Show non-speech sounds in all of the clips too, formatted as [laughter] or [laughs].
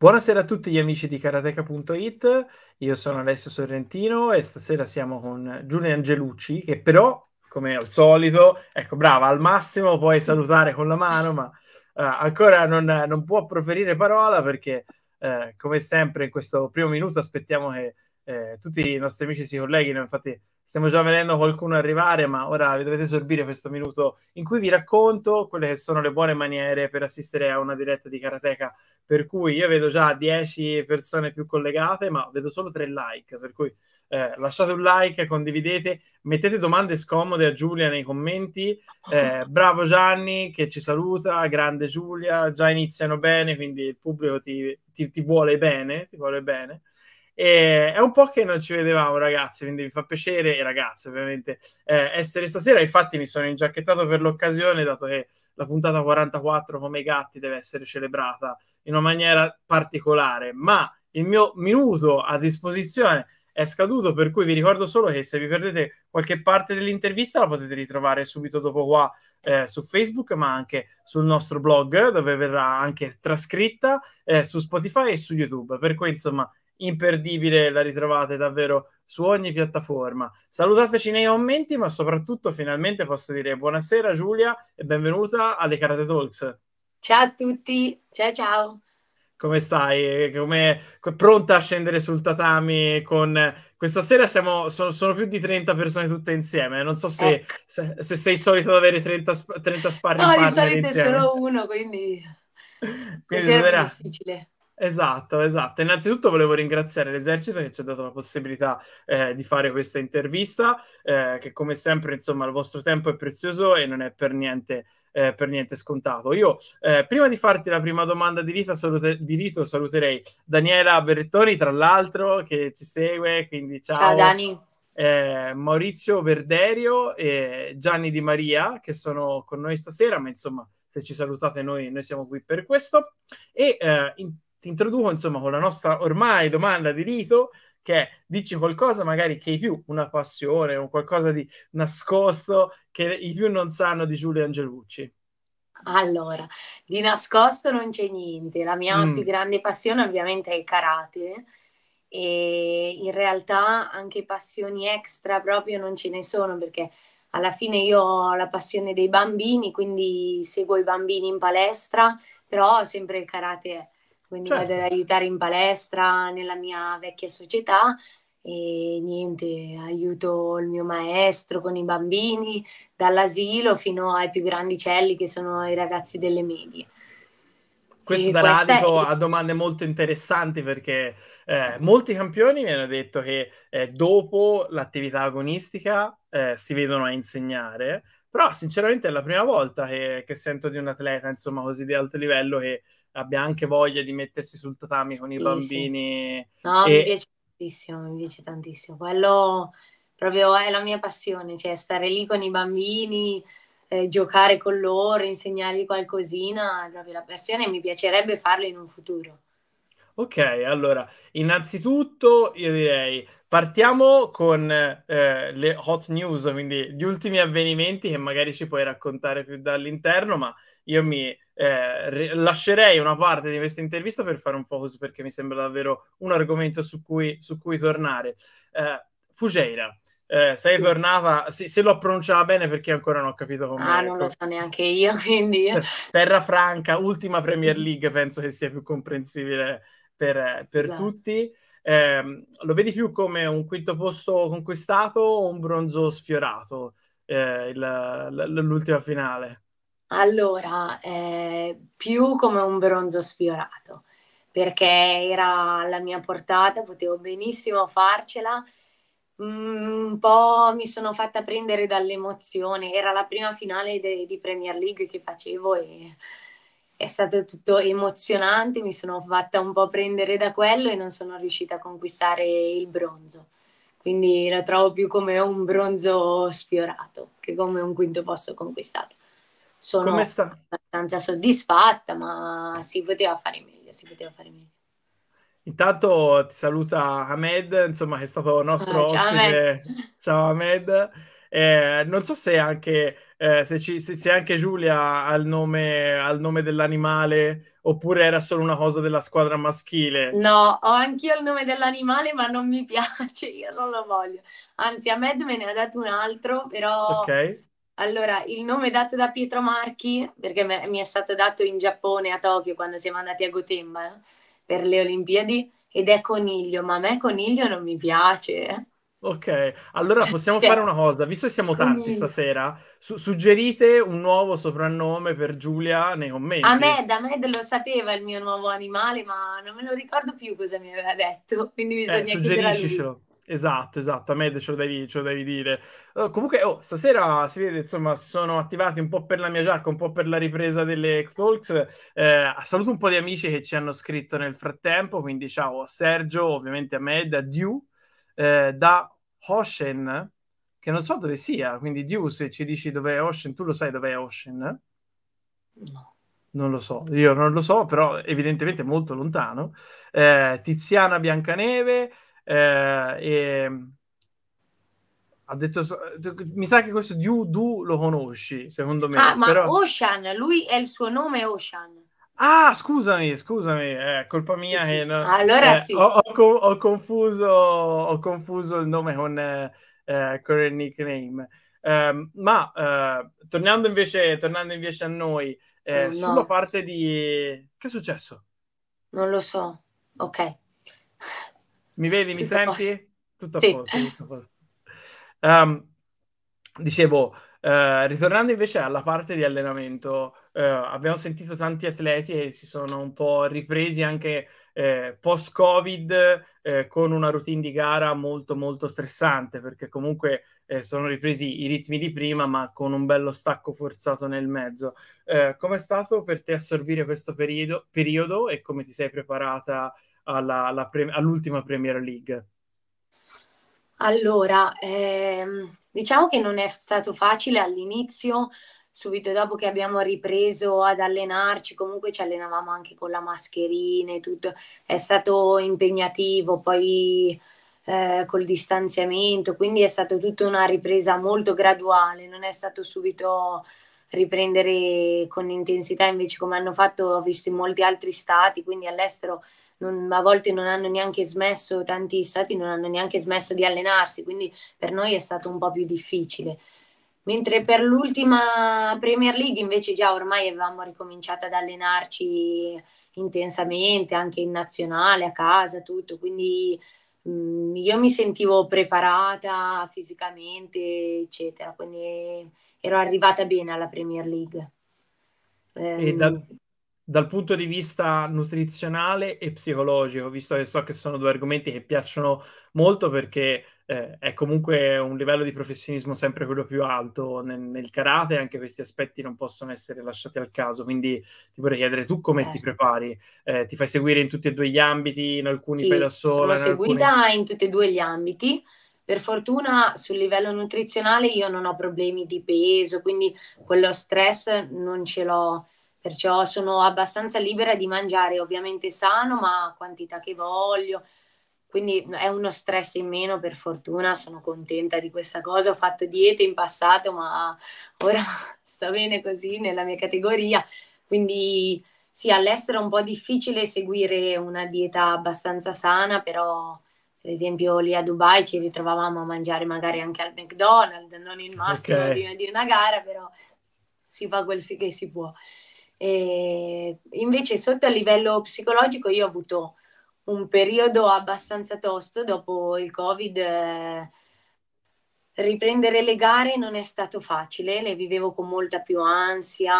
Buonasera a tutti gli amici di karateka.it, io sono Alessio Sorrentino e stasera siamo con Giulia Angelucci che però, come al solito, ecco brava, al massimo puoi salutare con la mano ma uh, ancora non, non, può proferire parola perché uh, come sempre in questo primo minuto aspettiamo che uh, tutti i nostri amici si colleghino, infatti stiamo già vedendo qualcuno arrivare, ma ora vi dovete sorbire questo minuto in cui vi racconto quelle che sono le buone maniere per assistere a una diretta di Karateka. Per cui io vedo già 10 persone più collegate, ma vedo solo 3 like, per cui eh, lasciate un like, condividete, mettete domande scomode a Giulia nei commenti. [laughs] Eh, bravo Gianni che ci saluta, grande Giulia, già iniziano bene, quindi il pubblico ti, ti, ti vuole bene, ti vuole bene. E è un po' che non ci vedevamo, ragazzi, quindi mi fa piacere, e ragazzi, ovviamente, eh, essere stasera. Infatti, mi sono ingiacchettato per l'occasione, dato che la puntata 44 come i gatti deve essere celebrata in una maniera particolare. Ma il mio minuto a disposizione è scaduto, per cui vi ricordo solo che se vi perdete qualche parte dell'intervista la potete ritrovare subito dopo qua eh, su Facebook, ma anche sul nostro blog, dove verrà anche trascritta eh, su Spotify e su YouTube. Per cui, insomma, imperdibile, la ritrovate davvero su ogni piattaforma. Salutateci nei commenti, ma soprattutto finalmente posso dire buonasera Giulia e benvenuta alle Karate Talks. Ciao a tutti, ciao ciao. Come stai? Come, pronta a scendere sul tatami con... Questa sera siamo, sono, sono più di 30 persone tutte insieme, non so se, ecco. se, se sei solito ad avere 30, 30 sparri No, di solito è solo uno, quindi... [laughs] quindi sarà sarà... difficile. Esatto, esatto. Innanzitutto volevo ringraziare l'esercito che ci ha dato la possibilità eh, di fare questa intervista, eh, che come sempre, insomma, il vostro tempo è prezioso e non è per niente, eh, per niente scontato. Io, eh, prima di farti la prima domanda di, Rita, salute- di rito, saluterei Daniela Berrettoni, tra l'altro, che ci segue, quindi ciao. Ciao Dani. Eh, Maurizio Verderio e Gianni Di Maria che sono con noi stasera, ma insomma se ci salutate noi, noi siamo qui per questo. E eh, in, ti introduco insomma con la nostra ormai domanda di rito che è dici qualcosa magari che i più, una passione, o qualcosa di nascosto che i più non sanno di Giulio Angelucci. Allora, di nascosto non c'è niente, la mia mm. più grande passione ovviamente è il karate e in realtà anche passioni extra proprio non ce ne sono perché alla fine io ho la passione dei bambini, quindi seguo i bambini in palestra, però sempre il karate è quindi certo. vado ad certo. aiutare in palestra nella mia vecchia società e niente, aiuto il mio maestro con i bambini, dall'asilo fino ai più grandi grandicelli che sono i ragazzi delle medie. Questo darà adito è... a domande molto interessanti perché eh, molti campioni mi hanno detto che eh, dopo l'attività agonistica eh, si vedono a insegnare, però sinceramente è la prima volta che, che sento di un atleta, insomma, così di alto livello che abbia anche voglia di mettersi sul tatami con i bambini. No, e... mi piace tantissimo, mi piace tantissimo. Quello proprio è la mia passione, cioè stare lì con i bambini, eh, giocare con loro, insegnargli qualcosina, è proprio la passione e mi piacerebbe farlo in un futuro. Ok, allora, innanzitutto io direi partiamo con eh, le hot news, quindi gli ultimi avvenimenti che magari ci puoi raccontare più dall'interno, ma io mi eh, lascerei una parte di questa intervista per fare un focus perché mi sembra davvero un argomento su cui, su cui tornare. Eh, Fugeira, eh, sei sì. tornata, sì, se lo pronunciava bene perché ancora non ho capito come... Ah, non lo ecco. so neanche io, [laughs] quindi... Franca, ultima Premier League, penso che sia più comprensibile per, per esatto. tutti. Eh, lo vedi più come un quinto posto conquistato o un bronzo sfiorato, eh, il, l'ultima finale? Allora, eh, più come un bronzo sfiorato, perché era la mia portata, potevo benissimo farcela. Mm, un po' mi sono fatta prendere dall'emozione, era la prima finale de- di Premier League che facevo e è stato tutto emozionante, mi sono fatta un po' prendere da quello e non sono riuscita a conquistare il bronzo. Quindi la trovo più come un bronzo sfiorato che come un quinto posto conquistato sono sta? abbastanza soddisfatta, ma si poteva fare meglio, si poteva fare meglio. Intanto ti saluta Ahmed, insomma, che è stato nostro ah, ciao ospite. Ahmed. [laughs] Ciao Ahmed. Eh, non so se anche, eh, se, ci, se, se anche Giulia ha il nome, ha nome dell'animale oppure era solo una cosa della squadra maschile? No, ho anch'io il nome dell'animale, ma non mi [laughs] piace, io non lo voglio. Anzi, Ahmed me ne ha dato un altro, però okay. Allora, il nome dato da Pietro Marchi, perché me, mi è stato dato in Giappone, a Tokyo, quando siamo andati a Gotemba per le Olimpiadi, ed è coniglio, ma a me coniglio non mi piace. Eh. Ok, allora possiamo [laughs] cioè, fare una cosa, visto che siamo tanti Quindi... stasera, su- suggerite un nuovo soprannome per Giulia nei commenti. A me, da me lo sapeva il mio nuovo animale, ma non me lo ricordo più cosa mi aveva detto, quindi eh, bisogna eh, chiedere a Esatto, esatto, a me ce lo devi, ce lo devi dire. Uh, comunque, oh, stasera si vede, insomma, si sono attivati un po' per la mia giacca, un po' per la ripresa delle Talks. Eh, saluto un po' di amici che ci hanno scritto nel frattempo, quindi ciao a Sergio, ovviamente a me, da Diu, eh, da Ocean, che non so dove sia, quindi Diu, se ci dici dov'è Ocean, tu lo sai dov'è Hoshen? Eh? No. Non lo so, io non lo so, però evidentemente molto lontano. Eh, Tiziana Biancaneve... Eh, e ha detto mi sa che questo Diudu lo conosci secondo me ah ma però... Ocean lui è il suo nome Ocean ah scusami scusami è eh, colpa mia sì, eh, sì, sì. Non... allora eh, sì ho, ho, ho, confuso, ho, confuso il nome con, eh, con il nickname ehm, eh, ma tornando invece tornando invece a noi no. sulla parte di che è successo non lo so ok mi vedi, mi tutto senti? Posto. Tutto a sì. posto. Tutto posto. Um, dicevo, uh, ritornando invece alla parte di allenamento, uh, abbiamo sentito tanti atleti e si sono un po' ripresi anche eh, post-Covid eh, con una routine di gara molto molto stressante perché comunque eh, sono ripresi i ritmi di prima ma con un bello stacco forzato nel mezzo. Eh, come è stato per te assorbire questo periodo, periodo e come ti sei preparata alla, pre- all'ultima Premier League? Allora, ehm, diciamo che non è stato facile all'inizio, subito dopo che abbiamo ripreso ad allenarci, comunque ci allenavamo anche con la mascherina e tutto, è stato impegnativo, poi eh, col distanziamento, quindi è stata tutta una ripresa molto graduale, non è stato subito riprendere con intensità invece come hanno fatto ho visto in molti altri stati, quindi all'estero non, a volte non hanno neanche smesso, tanti stati non hanno neanche smesso di allenarsi, quindi per noi è stato un po' più difficile. Mentre per l'ultima Premier League invece già ormai avevamo ricominciato ad allenarci intensamente, anche in nazionale, a casa, tutto, quindi mh, mm, io mi sentivo preparata fisicamente, eccetera, quindi ero arrivata bene alla Premier League. Um, da, ehm, dal punto di vista nutrizionale e psicologico, visto che so che sono due argomenti che piacciono molto perché eh, è comunque un livello di professionismo sempre quello più alto nel, nel karate, anche questi aspetti non possono essere lasciati al caso, quindi ti vorrei chiedere tu come certo. ti prepari, eh, ti fai seguire in tutti e due gli ambiti, in alcuni sì, fai da sola? Sono seguita alcuni... in tutti e due gli ambiti, per fortuna sul livello nutrizionale io non ho problemi di peso, quindi quello stress non ce l'ho perciò sono abbastanza libera di mangiare ovviamente sano, ma a quantità che voglio. Quindi è uno stress in meno, per fortuna sono contenta di questa cosa. Ho fatto diete in passato, ma ora [laughs] sta bene così nella mia categoria. Quindi sì, all'estero è un po' difficile seguire una dieta abbastanza sana, però per esempio lì a Dubai ci ritrovavamo a mangiare magari anche al McDonald's, non il massimo okay. prima di una gara, però si fa quel che si può. E invece sotto a livello psicologico io ho avuto un periodo abbastanza tosto dopo il Covid. Eh, riprendere le gare non è stato facile, le vivevo con molta più ansia,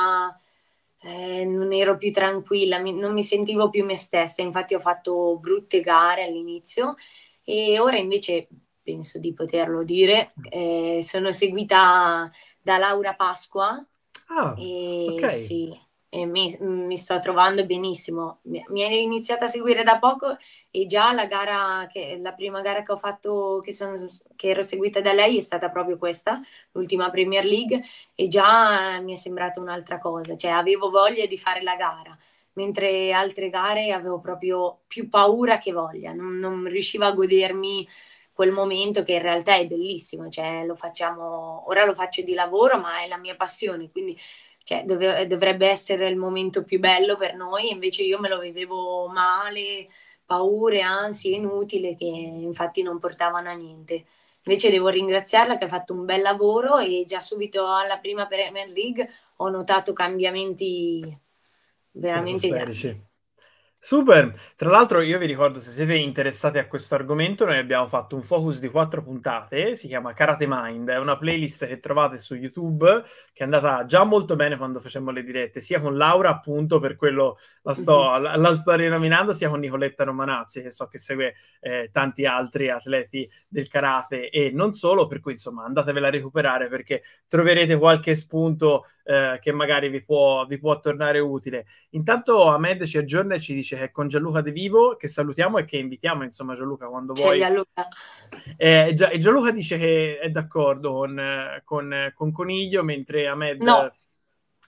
eh, non ero più tranquilla, mi, non mi sentivo più me stessa, infatti ho fatto brutte gare all'inizio e ora invece penso di poterlo dire, eh, sono seguita da Laura Pasqua. Ah, e, okay. sì e mi, mi, sto trovando benissimo. Mi è iniziato a seguire da poco e già la gara, che, la prima gara che ho fatto, che, sono, che ero seguita da lei, è stata proprio questa, l'ultima Premier League, e già eh, mi è sembrata un'altra cosa, cioè avevo voglia di fare la gara, mentre altre gare avevo proprio più paura che voglia, non, non riuscivo a godermi quel momento che in realtà è bellissimo, cioè lo facciamo, ora lo faccio di lavoro, ma è la mia passione, quindi cioè, dove, eh, dovrebbe essere il momento più bello per noi, invece io me lo vivevo male, paure, ansie inutili che infatti non portavano a niente. Invece devo ringraziarla che ha fatto un bel lavoro e già subito alla prima Premier League ho notato cambiamenti veramente grandi. Super, tra l'altro io vi ricordo se siete interessati a questo argomento, noi abbiamo fatto un focus di quattro puntate, si chiama Karate Mind, è una playlist che trovate su YouTube che è andata già molto bene quando facciamo le dirette, sia con Laura appunto per quello la sto, mhm. la, la sto rinominando, sia con Nicoletta Romanazzi che so che segue eh, tanti altri atleti del karate e non solo, per cui insomma andatevela a recuperare perché troverete qualche spunto eh, che magari vi può, vi può, tornare utile. Intanto Ahmed ci aggiorna e ci dice che è con Gianluca De Vivo, che salutiamo e che invitiamo, insomma Gianluca, quando C'è vuoi. Gianluca. Eh, e Gianluca dice che è d'accordo con, con, con Coniglio, mentre Ahmed... No,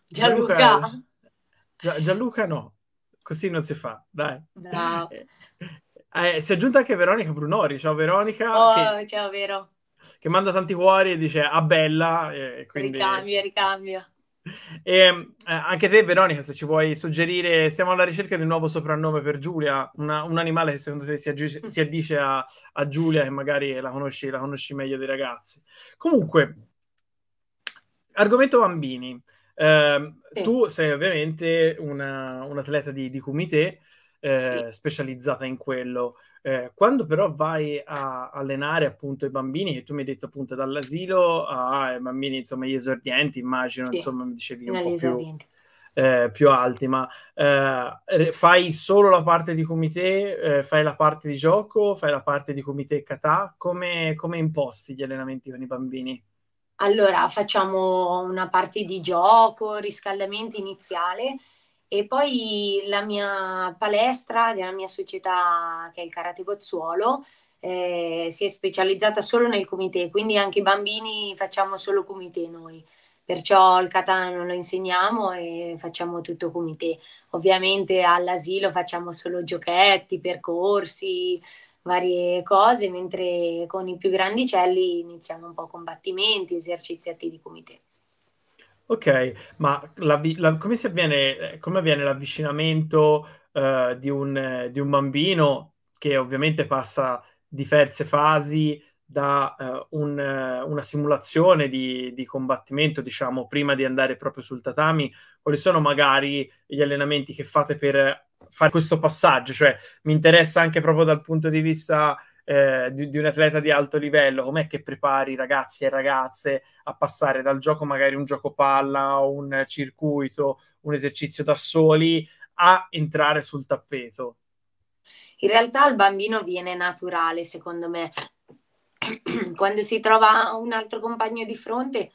Gianluca... Gianluca, Gianluca no, così non si fa, dai. No. Eh, eh, si è aggiunta anche Veronica Brunori. Ciao Veronica. Oh, che, ciao Vero. Che manda tanti cuori e dice a ah, bella. Eh, quindi... Ricambio, ricambio. E eh, anche te, Veronica, se ci vuoi suggerire, stiamo alla ricerca di un nuovo soprannome per Giulia, una, un animale che secondo te si, aggi- mm. si addice a, a, Giulia, che magari la conosci, la conosci meglio dei ragazzi. Comunque, argomento bambini. Eh, sì. Tu sei ovviamente una, un atleta di, di comité eh, sì. specializzata in quello. Eh, quando però vai a allenare appunto i bambini, che tu mi hai detto appunto dall'asilo ai bambini, insomma, gli esordienti, immagino, sì, insomma, mi dicevi un po' più, eh, più, alti, ma eh, fai solo la parte di comité, eh, fai la parte di gioco, fai la parte di comité e catà, come, come imposti gli allenamenti con i bambini? Allora, facciamo una parte di gioco, riscaldamento iniziale, e poi la mia palestra della mia società, che è il Karate Bozzuolo, eh, si è specializzata solo nel comité, quindi anche i bambini facciamo solo comité noi. Perciò il katana non lo insegniamo e facciamo tutto comité. Ovviamente all'asilo facciamo solo giochetti, percorsi, varie cose, mentre con i più grandicelli iniziamo un po' combattimenti, esercizi di comité. Ok, ma la, la, come, avviene, eh, come, avviene, l'avvicinamento uh, di, un, di, un, bambino che ovviamente passa diverse fasi da uh, un, una simulazione di, di, combattimento, diciamo, prima di andare proprio sul tatami? Quali sono magari gli allenamenti che fate per fare questo passaggio? Cioè, mi interessa anche proprio dal punto di vista eh, di, di, un atleta di alto livello, com'è che prepari ragazzi e ragazze a passare dal gioco magari un gioco palla, un circuito, un esercizio da soli a entrare sul tappeto? In realtà al bambino viene naturale, secondo me. [clears throat] Quando si trova un altro compagno di fronte,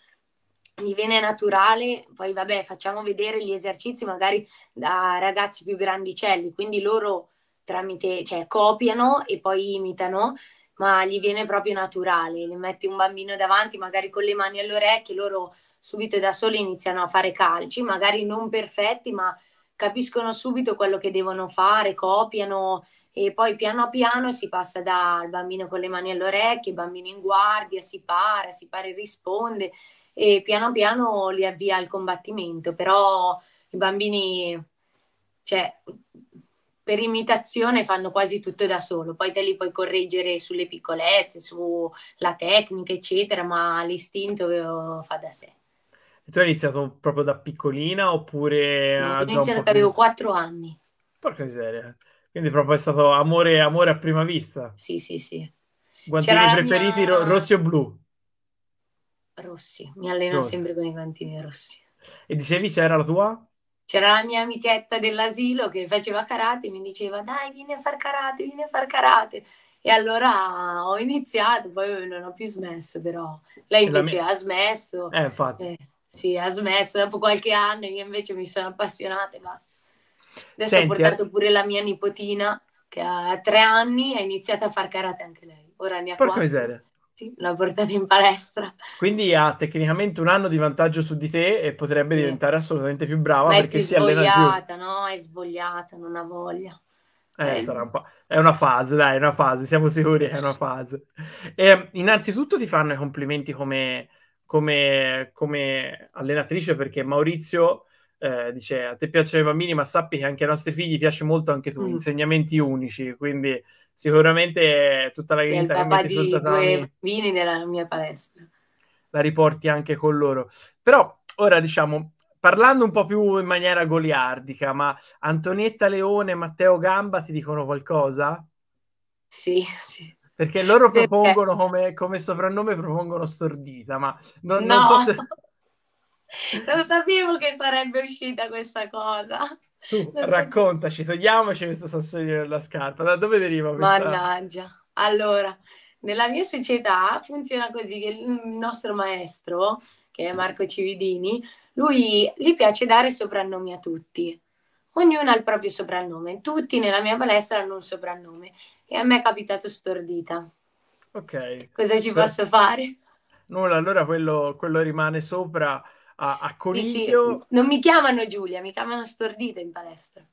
gli viene naturale, poi vabbè, facciamo vedere gli esercizi magari da ragazzi più grandicelli, quindi loro tramite, cioè copiano e poi imitano, ma gli viene proprio naturale. Le metti un bambino davanti, magari con le mani alle orecchie, loro subito da soli iniziano a fare calci, magari non perfetti, ma capiscono subito quello che devono fare, copiano e poi piano piano si passa dal bambino con le mani alle orecchie, bambino in guardia, si para, si para e risponde e piano piano li avvia al combattimento, però i bambini cioè, per imitazione fanno quasi tutto da solo, poi te li puoi correggere sulle piccolezze, sulla tecnica, eccetera, ma l'istinto eh, fa da sé. E tu hai iniziato proprio da piccolina oppure... Ho iniziato che avevo quattro anni. Porca miseria. Quindi proprio è stato amore, amore a prima vista. Sì, sì, sì. Guantini C'era preferiti mia... rossi o blu? Rossi. Mi alleno rossi. sempre con i guantini rossi. E dicevi c'era la tua? c'era la mia amichetta dell'asilo che faceva karate, e mi diceva dai vieni a far karate, vieni a far karate. E allora ho iniziato, poi non ho più smesso, però lei invece mia... ha smesso. Eh, infatti. Eh, sì, ha smesso dopo qualche anno, io invece mi sono appassionata e basta. Adesso Senti, ho eh. portato pure la mia nipotina che ha tre anni e ha iniziato a far karate anche lei. Ora ne ha Porca quattro. miseria sì, l'ho portato in palestra. Quindi ha tecnicamente un anno di vantaggio su di te e potrebbe sì. diventare assolutamente più brava Ma perché si allena più. È svogliata, no? È svogliata, non ha voglia. Eh, eh. sarà un po'... È una fase, dai, è una fase, siamo sicuri, è una [laughs] fase. E, ehm, innanzitutto ti fanno i complimenti come, come, come allenatrice perché Maurizio... Eh, dice a te piacciono i bambini ma sappi che anche ai nostri figli piace molto anche tu, mm. insegnamenti unici, quindi sicuramente tutta la grinta che metti sul tatami... due vini della mia palestra. La riporti anche con loro. Però, ora, diciamo, parlando un po' più in maniera goliardica, ma Antonietta Leone e Matteo Gamba ti dicono qualcosa? Sì, sì. Perché loro propongono come, come, soprannome, propongono Stordita, ma non, no. non so se... [laughs] non sapevo che sarebbe uscita questa cosa. Su, [laughs] raccontaci, togliamoci questo sassolino dalla scarpa. Da dove deriva questa? Mannaggia. Allora, nella mia società funziona così che il nostro maestro, che è Marco Cividini, lui gli piace dare soprannomi a tutti. Ognuno ha il proprio soprannome. Tutti nella mia palestra hanno un soprannome. E a me è capitato stordita. Ok. Cosa ci Beh, posso fare? Nulla, allora quello, quello rimane sopra a, a Coniglio. Sì, sì. Non mi chiamano Giulia, mi chiamano Stordita in palestra.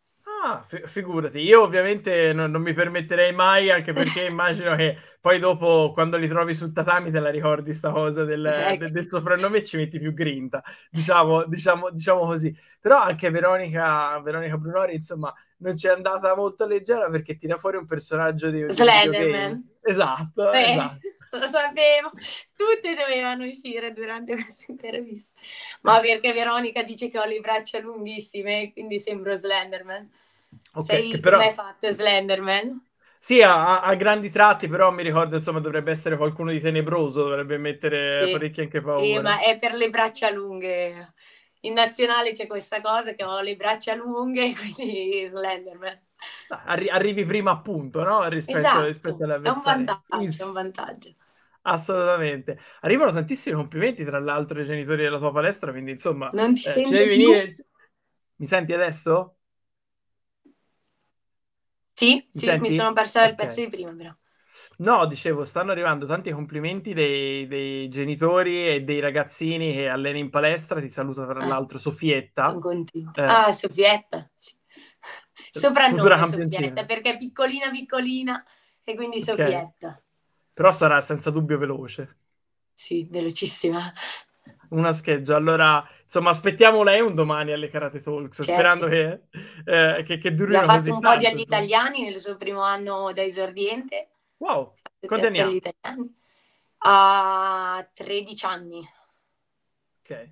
Ah, fi- figurati, io ovviamente non, non, mi permetterei mai, anche perché [laughs] immagino che poi dopo, quando li trovi sul tatami, te la ricordi sta cosa del, ecco. del, del soprannome e ci metti più grinta, diciamo, diciamo, diciamo così. Però anche Veronica, Veronica, Brunori, insomma, non ci è andata molto leggera perché tira fuori un personaggio di... Slenderman. Esatto, Beh. esatto. [laughs] lo sapevo, tutte dovevano uscire durante [laughs] questa intervista, ma perché Veronica dice che ho le braccia lunghissime, quindi sembro Slenderman. Okay, Sei però... come hai fatto Slenderman? Sì, a, a, grandi tratti, però mi ricordo, insomma, dovrebbe essere qualcuno di tenebroso, dovrebbe mettere sì. parecchie anche paura. Sì, eh, ma è per le braccia lunghe. In nazionale c'è questa cosa che ho le braccia lunghe, [laughs] quindi Slenderman. Arri- arrivi prima appunto, no? Rispetto, esatto. rispetto all'avversario. È un vantaggio, è un vantaggio. Assolutamente. Arrivano tantissimi complimenti, tra l'altro, ai genitori della tua palestra, quindi insomma... Non ti eh, sento devi venire... Mi senti adesso? Sì, mi, sì, mi sono persa okay. il pezzo di prima, però. No, dicevo, stanno arrivando tanti complimenti dei, dei, genitori e dei ragazzini che alleni in palestra. Ti saluta tra ah, l'altro Sofietta. Eh. Ah, Sofietta, sì. Eh, Soprannome Sofietta, perché è piccolina, piccolina, e quindi okay. Sofietta. Però sarà senza dubbio veloce. Sì, velocissima. Una scheggia. Allora, insomma, aspettiamo lei un domani alle Karate Talks, certo. sperando che, eh, che, che durino così Ha fatto un tanto, po' di agli insomma. italiani nel suo primo anno da esordiente. Wow, quanti anni ha? Italiani. A 13 anni. Ok.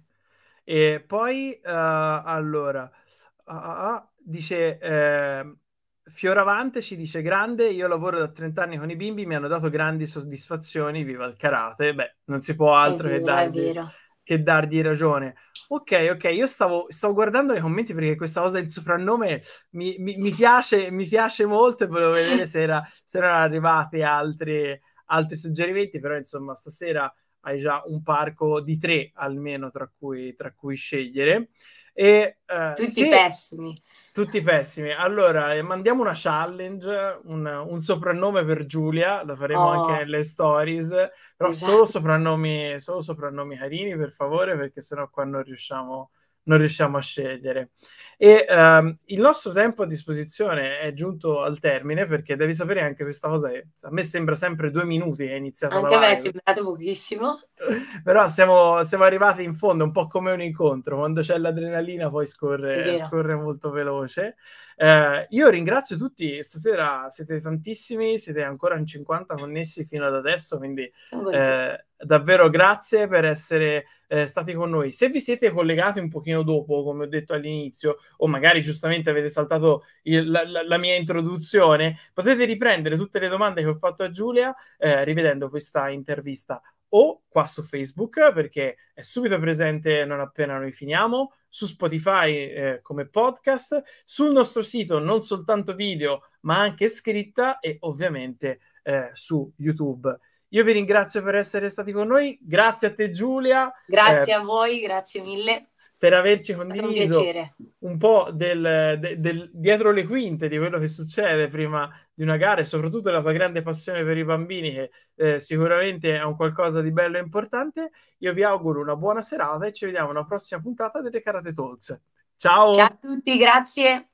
E poi, uh, allora, uh, dice... Eh, Fioravante ci dice grande, io lavoro da 30 anni con i bimbi, mi hanno dato grandi soddisfazioni, viva il karate. Beh, non si può altro vero, che, dargli, che, dargli, ragione. Ok, ok, io stavo, stavo, guardando nei commenti perché questa cosa del soprannome mi, mi, mi, piace, mi piace, molto e volevo vedere se, era, se erano arrivati altri, altri suggerimenti, però insomma stasera hai già un parco di tre almeno tra cui, tra cui scegliere. E, uh, tutti se... pessimi. Tutti pessimi. Allora, eh, mandiamo una challenge, un, un, soprannome per Giulia, lo faremo oh. anche nelle stories, però esatto. solo, soprannomi, solo soprannomi carini, per favore, perché sennò qua non riusciamo, non riusciamo a scegliere. E um, il nostro tempo a disposizione è giunto al termine perché devi sapere anche questa cosa. Che cioè, a me sembra sempre due minuti che è iniziato. Anche a me è sembrato pochissimo. [laughs] Però siamo, siamo, arrivati in fondo, un po' come un incontro. Quando c'è l'adrenalina poi scorre, scorre molto veloce. Eh, io ringrazio tutti, stasera siete tantissimi, siete ancora in 50 connessi fino ad adesso, quindi eh, davvero grazie per essere eh, stati con noi. Se vi siete collegati un pochino dopo, come ho detto all'inizio, o magari giustamente avete saltato il, la, la, mia introduzione, potete riprendere tutte le domande che ho fatto a Giulia eh, rivedendo questa intervista o qua su Facebook perché è subito presente non appena noi finiamo, su Spotify eh, come podcast, sul nostro sito non soltanto video ma anche scritta e ovviamente eh, su YouTube. Io vi ringrazio per essere stati con noi, grazie a te Giulia. Grazie eh, a voi, grazie mille per averci condiviso un, un, po' del, de, del, dietro le quinte di quello che succede prima di una gara e soprattutto la tua grande passione per i bambini che eh, sicuramente è un qualcosa di bello e importante. Io vi auguro una buona serata e ci vediamo alla prossima puntata delle Karate Talks. Ciao! Ciao a tutti, grazie!